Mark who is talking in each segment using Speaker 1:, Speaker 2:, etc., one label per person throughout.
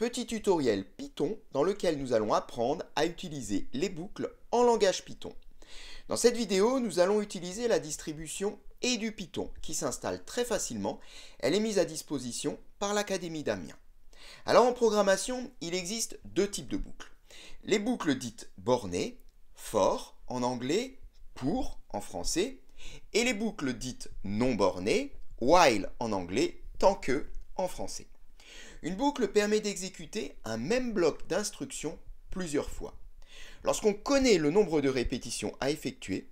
Speaker 1: Petit tutoriel Python dans lequel nous allons apprendre à utiliser les boucles en langage Python. Dans cette vidéo, nous allons utiliser la distribution et du Python qui s'installe très facilement. Elle est mise à disposition par l'Académie d'Amiens. Alors en programmation, il existe deux types de boucles. Les boucles dites bornées, for en anglais, pour en français, et les boucles dites non bornées, while en anglais, tant que en français. Une boucle permet d'exécuter un même bloc d'instructions plusieurs fois. Lorsqu'on connaît le nombre de répétitions à effectuer,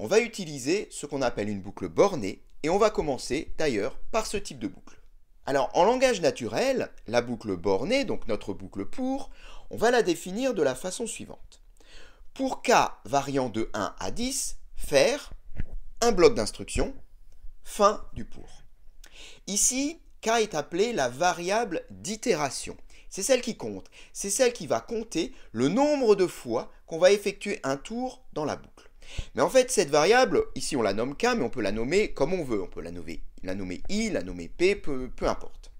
Speaker 1: on va utiliser ce qu'on appelle une boucle bornée et on va commencer d'ailleurs par ce type de boucle. Alors en langage naturel, la boucle bornée, donc notre boucle pour, on va la définir de la façon suivante. Pour k variant de 1 à 10, faire un bloc d'instruction, fin du pour. Ici, K est appelée la variable d'itération. C'est celle qui compte. C'est celle qui va compter le nombre de fois qu'on va effectuer un tour dans la boucle. Mais en fait, cette variable, ici on la nomme K, mais on peut la nommer comme on veut. On peut la nommer, la I, la nommer P, peu, importe.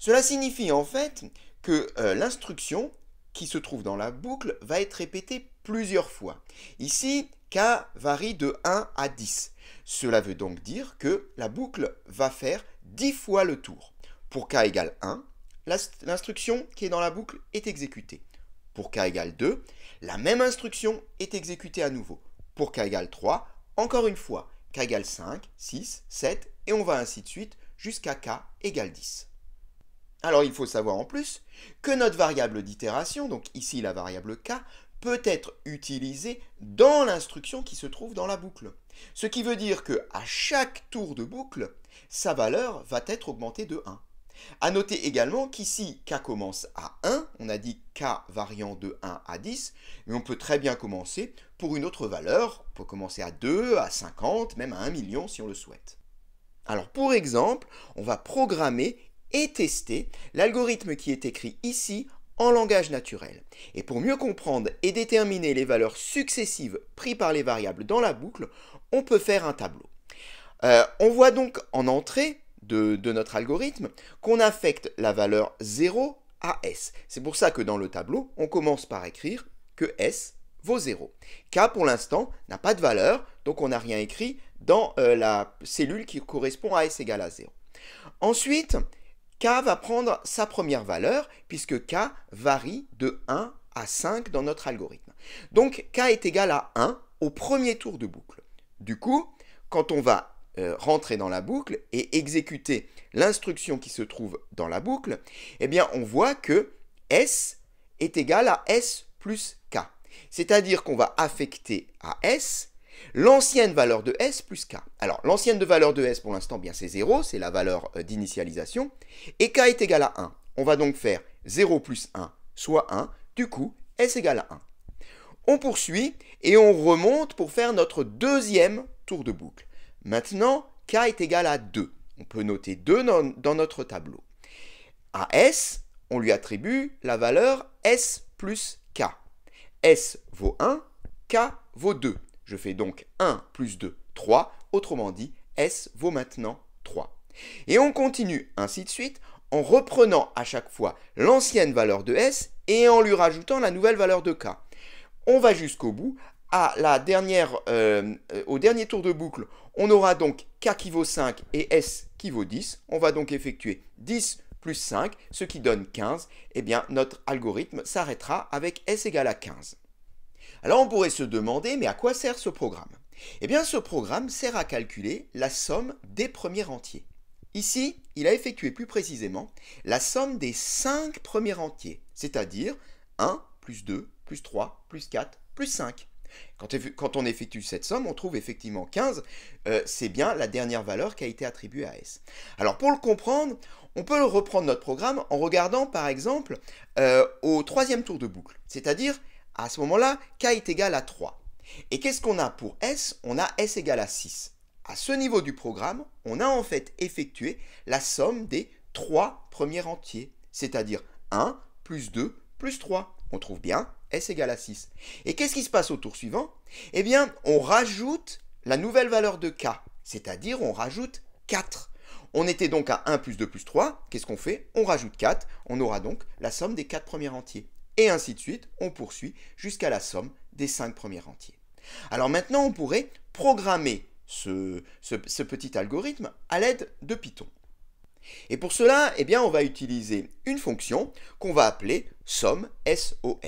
Speaker 1: Cela signifie en fait que euh, l'instruction qui se trouve dans la boucle va être répétée plusieurs fois. Ici, K varie de 1 à 10. Cela veut donc dire que la boucle va faire 10 fois le tour. Pour k égale 1, l'instruction qui est dans la boucle est exécutée. Pour k égale 2, la même instruction est exécutée à nouveau. Pour k égale 3, encore une fois, k égale 5, 6, 7, et on va ainsi de suite jusqu'à k égale 10. Alors il faut savoir en plus que notre variable d'itération, donc ici la variable k, peut être utilisée dans l'instruction qui se trouve dans la boucle. Ce qui veut dire que à chaque tour de boucle, sa valeur va être augmentée de 1. A noter également qu'ici, k commence à 1, on a dit k variant de 1 à 10, mais on peut très bien commencer pour une autre valeur, on peut commencer à 2, à 50, même à 1 million si on le souhaite. Alors pour exemple, on va programmer et tester l'algorithme qui est écrit ici en langage naturel. Et pour mieux comprendre et déterminer les valeurs successives prises par les variables dans la boucle, on peut faire un tableau. Euh, on voit donc en entrée de, notre algorithme qu'on affecte la valeur 0 à S. C'est pour ça que dans le tableau, on commence par écrire que S vaut 0. K pour l'instant n'a pas de valeur, donc on n'a rien écrit dans euh, la cellule qui correspond à S égale à 0. Ensuite, K va prendre sa première valeur, puisque K varie de 1 à 5 dans notre algorithme. Donc K est égal à 1 au premier tour de boucle. Du coup, quand on va euh, rentrer dans la boucle et exécuter l'instruction qui se trouve dans la boucle, eh bien on voit que S est égal à S plus K. C'est-à-dire qu'on va affecter à S l'ancienne valeur de S plus K. Alors l'ancienne valeur de S pour l'instant, bien c'est 0, c'est la valeur euh, d'initialisation, et K est égal à 1. On va donc faire 0 plus 1, soit 1, du coup S égale à 1. On poursuit et on remonte pour faire notre deuxième tour de boucle. Maintenant, k est égal à 2. On peut noter 2 dans notre tableau. À S, on lui attribue la valeur S plus K. S vaut 1, K vaut 2. Je fais donc 1 plus 2, 3. Autrement dit, S vaut maintenant 3. Et on continue ainsi de suite en reprenant à chaque fois l'ancienne valeur de S et en lui rajoutant la nouvelle valeur de K. On va jusqu'au bout. À euh, euh, au dernier tour de boucle, on aura donc K qui vaut 5 et S qui vaut 10. On va donc effectuer 10 plus 5, ce qui donne 15. Et eh bien, notre algorithme s'arrêtera avec S égale à 15. Alors on pourrait se demander, mais à quoi sert ce programme Eh bien, ce programme sert à calculer la somme des premiers entiers. Ici, il a effectué plus précisément la somme des 5 premiers entiers, c'est-à-dire 1 plus 2 plus 3 plus 4 plus 5. Quand, on effectue cette somme, on trouve effectivement 15. Euh, c'est bien la dernière valeur qui a été attribuée à S. Alors pour le comprendre, on peut reprendre notre programme en regardant par exemple euh, au troisième tour de boucle. C'est-à-dire, à ce moment-là, K est égal à 3. Et qu'est-ce qu'on a pour S On a S égale à 6. À ce niveau du programme, on a en fait effectué la somme des trois premiers entiers, c'est-à-dire 1 plus 2 plus 3 on trouve bien S égale à 6. Et qu'est-ce qui se passe au tour suivant Eh bien, on rajoute la nouvelle valeur de K, c'est-à-dire on rajoute 4. On était donc à 1 plus 2 plus 3, qu'est-ce qu'on fait On rajoute 4, on aura donc la somme des 4 premiers entiers. Et ainsi de suite, on poursuit jusqu'à la somme des 5 premiers entiers. Alors maintenant, on pourrait programmer ce, ce petit algorithme à l'aide de Python. Et pour cela, eh bien, on va utiliser une fonction qu'on va appeler somme, Som.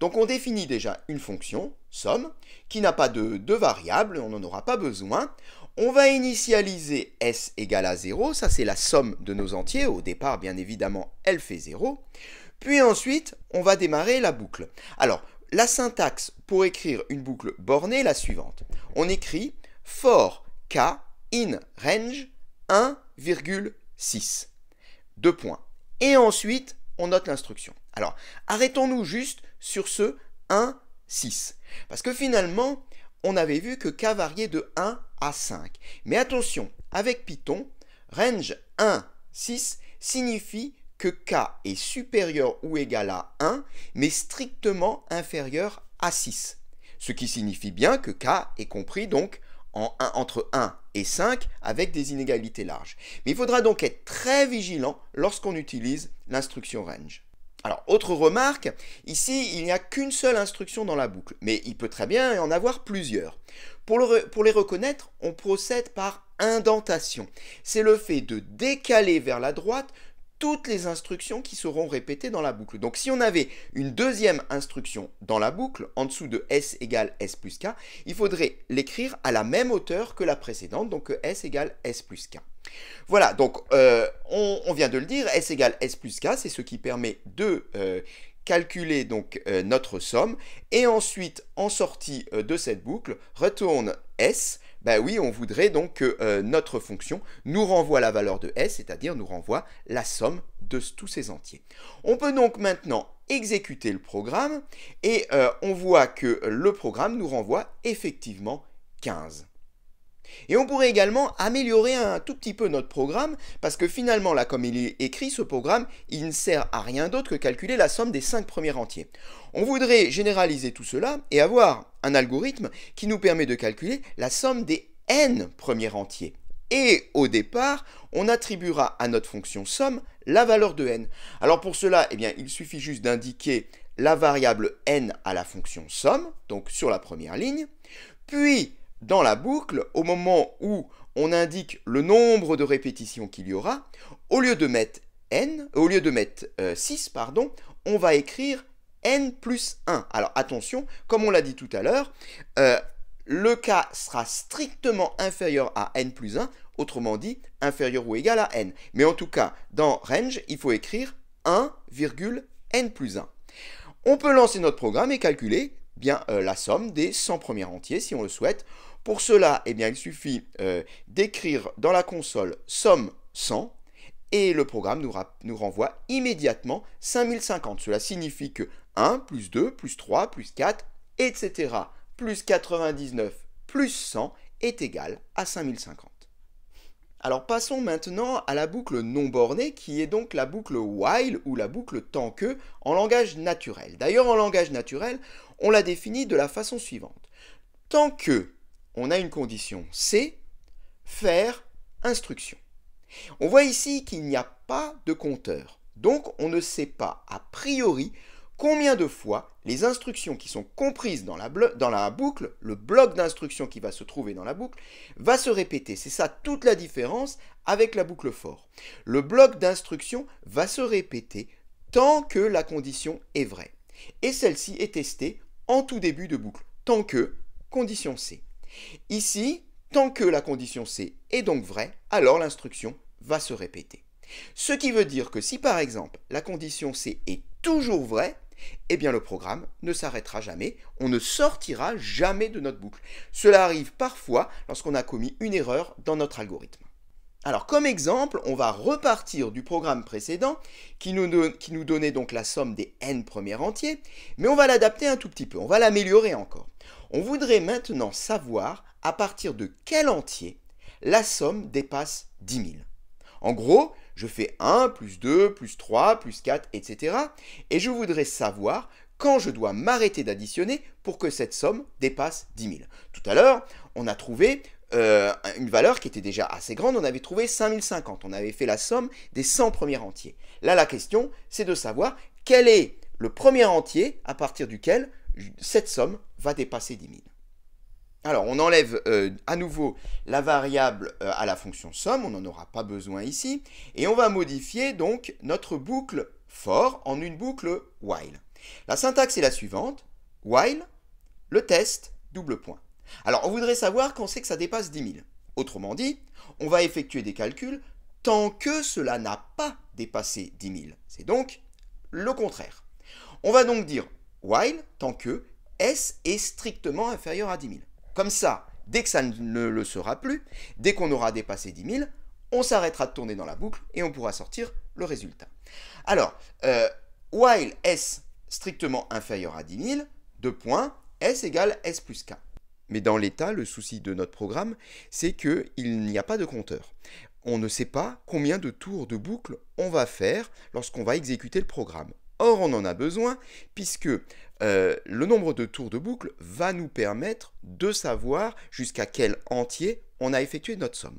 Speaker 1: Donc on définit déjà une fonction, somme, qui n'a pas de, de variable, on n'en aura pas besoin. On va initialiser S égale à 0, ça c'est la somme de nos entiers, au départ bien évidemment elle fait 0. Puis ensuite, on va démarrer la boucle. Alors, la syntaxe pour écrire une boucle bornée est la suivante. On écrit for k in range 1,1. 6. Deux points. Et ensuite, on note l'instruction. Alors, arrêtons-nous juste sur ce 1, 6. Parce que finalement, on avait vu que k variait de 1 à 5. Mais attention, avec Python, range 1, 6 signifie que k est supérieur ou égal à 1, mais strictement inférieur à 6. Ce qui signifie bien que k est compris donc en entre 1 et 5 avec des inégalités larges. Mais il faudra donc être très vigilant lorsqu'on utilise l'instruction range. Alors, autre remarque, ici, il n'y a qu'une seule instruction dans la boucle, mais il peut très bien en avoir plusieurs. pour les reconnaître, on procède par indentation. C'est le fait de décaler vers la droite toutes les instructions qui seront répétées dans la boucle. Donc si on avait une deuxième instruction dans la boucle, en dessous de S égale S plus K, il faudrait l'écrire à la même hauteur que la précédente, donc S égale S plus K. Voilà, donc euh, on, vient de le dire, S égale S plus K, c'est ce qui permet de... Euh, calculer donc euh, notre somme et ensuite en sortie de cette boucle retourne S ben oui, on voudrait donc que euh, notre fonction nous renvoie la valeur de S, c'est-à-dire nous renvoie la somme de tous ces entiers. On peut donc maintenant exécuter le programme et euh, on voit que le programme nous renvoie effectivement 15. Et on pourrait également améliorer un tout petit peu notre programme, parce que finalement, là, comme il est écrit, ce programme, il ne sert à rien d'autre que calculer la somme des 5 premiers entiers. On voudrait généraliser tout cela et avoir un algorithme qui nous permet de calculer la somme des n premiers entiers. Et au départ, on attribuera à notre fonction somme la valeur de n. Alors pour cela, eh bien, il suffit juste d'indiquer la variable n à la fonction somme, donc sur la première ligne, puis dans la boucle, au moment où on indique le nombre de répétitions qu'il y aura, au lieu de mettre n, euh, au lieu de mettre 6, euh, pardon, on va écrire n plus 1. Alors attention, comme on l'a dit tout à l'heure, euh, le cas sera strictement inférieur à n plus 1, autrement dit inférieur ou égal à n. Mais en tout cas, dans range, il faut écrire 1, n plus 1. On peut lancer notre programme et calculer bien la somme des 100 premiers entiers si on le souhaite. Pour cela, eh bien, il suffit euh, d'écrire dans la console somme 100 et le programme nous, nous renvoie immédiatement 5050. Cela signifie que 1 plus 2 plus 3 plus 4, etc. plus 99 plus 100 est égal à 5050. Alors passons maintenant à la boucle non bornée qui est donc la boucle while ou la boucle tant que en langage naturel. D'ailleurs en langage naturel, on la définit de la façon suivante. Tant que on a une condition, c faire instruction. On voit ici qu'il n'y a pas de compteur, donc on ne sait pas a priori combien de fois les instructions qui sont comprises dans la, boucle, le bloc d'instructions qui va se trouver dans la boucle, va se répéter. C'est ça toute la différence avec la boucle fort. Le bloc d'instructions va se répéter tant que la condition est vraie. Et celle-ci est testée en tout début de boucle, tant que condition C. Ici, tant que la condition C est donc vraie, alors l'instruction va se répéter. Ce qui veut dire que si par exemple la condition C est toujours vraie, eh bien le programme ne s'arrêtera jamais, on ne sortira jamais de notre boucle. Cela arrive parfois lorsqu'on a commis une erreur dans notre algorithme. Alors comme exemple, on va repartir du programme précédent qui nous, qui nous donnait donc la somme des n premiers entiers, mais on va l'adapter un tout petit peu, on va l'améliorer encore. On voudrait maintenant savoir à partir de quel entier la somme dépasse 10 000. En gros, je fais 1 plus 2 plus 3 plus 4, etc. Et je voudrais savoir quand je dois m'arrêter d'additionner pour que cette somme dépasse 10 000. Tout à l'heure, on a trouvé euh, une valeur qui était déjà assez grande, on avait trouvé 5050, on avait fait la somme des 100 premiers entiers. Là, la question, c'est de savoir quel est le premier entier à partir duquel cette somme va dépasser 10 000. Alors, on enlève euh, à nouveau la variable euh, à la fonction somme, on n'en aura pas besoin ici, et on va modifier donc notre boucle for en une boucle while. La syntaxe est la suivante, while, le test, double point. Alors, on voudrait savoir quand c'est que ça dépasse 10 000. Autrement dit, on va effectuer des calculs tant que cela n'a pas dépassé 10 000. C'est donc le contraire. On va donc dire while, tant que, S est strictement inférieur à 10 000. Comme ça, dès que ça ne le sera plus, dès qu'on aura dépassé 10 000, on s'arrêtera de tourner dans la boucle et on pourra sortir le résultat. Alors, euh, while S strictement inférieur à 10 000, deux points, S égale S plus K. Mais dans l'état, le souci de notre programme, c'est qu'il n'y a pas de compteur. On ne sait pas combien de tours de boucle on va faire lorsqu'on va exécuter le programme. Or, on en a besoin puisque euh, le nombre de tours de boucle va nous permettre de savoir jusqu'à quel entier on a effectué notre somme.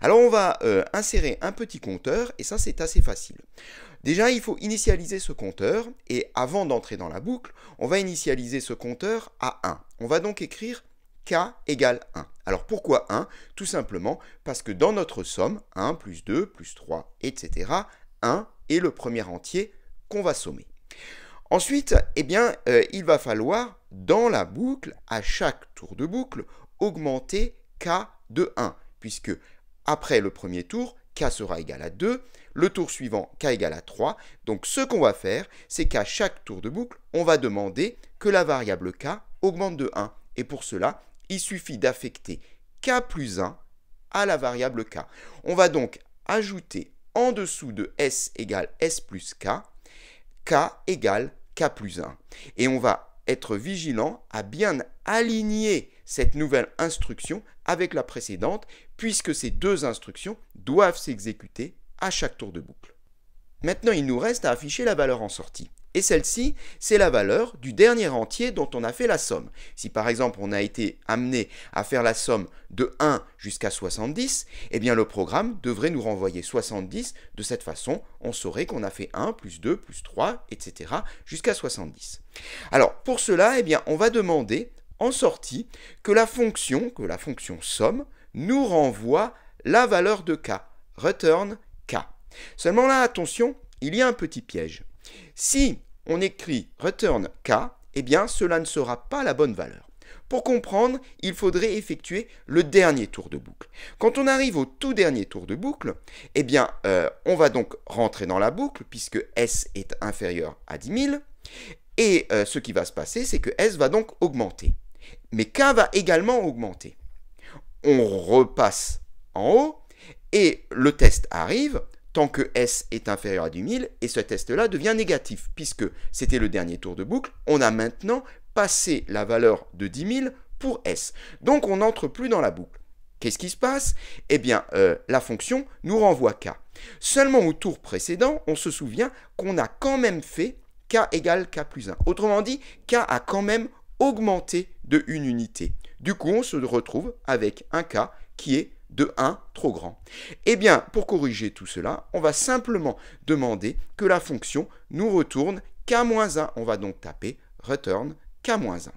Speaker 1: Alors on va euh, insérer un petit compteur et ça c'est assez facile. Déjà il faut initialiser ce compteur et avant d'entrer dans la boucle, on va initialiser ce compteur à 1. On va donc écrire k égale 1. Alors pourquoi 1 Tout simplement parce que dans notre somme, 1 plus 2 plus 3, etc., 1 est le premier entier va sommer. Ensuite, eh bien, euh, il va falloir, dans la boucle, à chaque tour de boucle, augmenter K de 1, puisque après le premier tour, K sera égal à 2, le tour suivant, K égal à 3. Donc ce qu'on va faire, c'est qu'à chaque tour de boucle, on va demander que la variable K augmente de 1. Et pour cela, il suffit d'affecter K plus 1 à la variable K. On va donc ajouter en dessous de S égale S plus K, K égale K plus 1. Et on va être vigilant à bien aligner cette nouvelle instruction avec la précédente, puisque ces deux instructions doivent s'exécuter à chaque tour de boucle. Maintenant, il nous reste à afficher la valeur en sortie et celle-ci, c'est la valeur du dernier entier dont on a fait la somme. Si par exemple on a été amené à faire la somme de 1 jusqu'à 70, eh bien le programme devrait nous renvoyer 70. De cette façon, on saurait qu'on a fait 1 plus 2 plus 3, etc. jusqu'à 70. Alors pour cela, eh bien on va demander en sortie que la fonction, que la fonction somme, nous renvoie la valeur de k, return k. Seulement là, attention, il y a un petit piège. Si on écrit return k, eh bien cela ne sera pas la bonne valeur. Pour comprendre, il faudrait effectuer le dernier tour de boucle. Quand on arrive au tout dernier tour de boucle, eh bien, euh, on va donc rentrer dans la boucle puisque S est inférieur à 10 000. Et euh, ce qui va se passer, c'est que S va donc augmenter. Mais K va également augmenter. On repasse en haut et le test arrive tant que S est inférieur à 10 000, et ce test-là devient négatif, puisque c'était le dernier tour de boucle, on a maintenant passé la valeur de 10 000 pour S. Donc on n'entre plus dans la boucle. Qu'est-ce qui se passe Eh bien, euh, la fonction nous renvoie K. Seulement au tour précédent, on se souvient qu'on a quand même fait K égale K plus 1. Autrement dit, K a quand même augmenté de une unité. Du coup, on se retrouve avec un K qui est de 1 trop grand. Eh bien, pour corriger tout cela, on va simplement demander que la fonction nous retourne k-1. On va donc taper return k-1.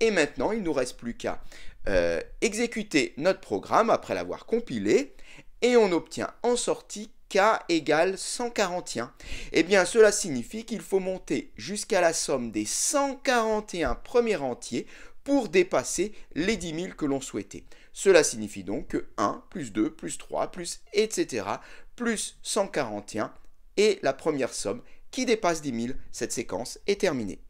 Speaker 1: Et maintenant, il ne nous reste plus qu'à euh, exécuter notre programme après l'avoir compilé et on obtient en sortie k égale 141. Eh bien, cela signifie qu'il faut monter jusqu'à la somme des 141 premiers entiers pour dépasser les 10 000 que l'on souhaitait. Cela signifie donc que 1 plus 2 plus 3 plus etc plus 141 et la première somme qui dépasse 10 000, cette séquence est terminée.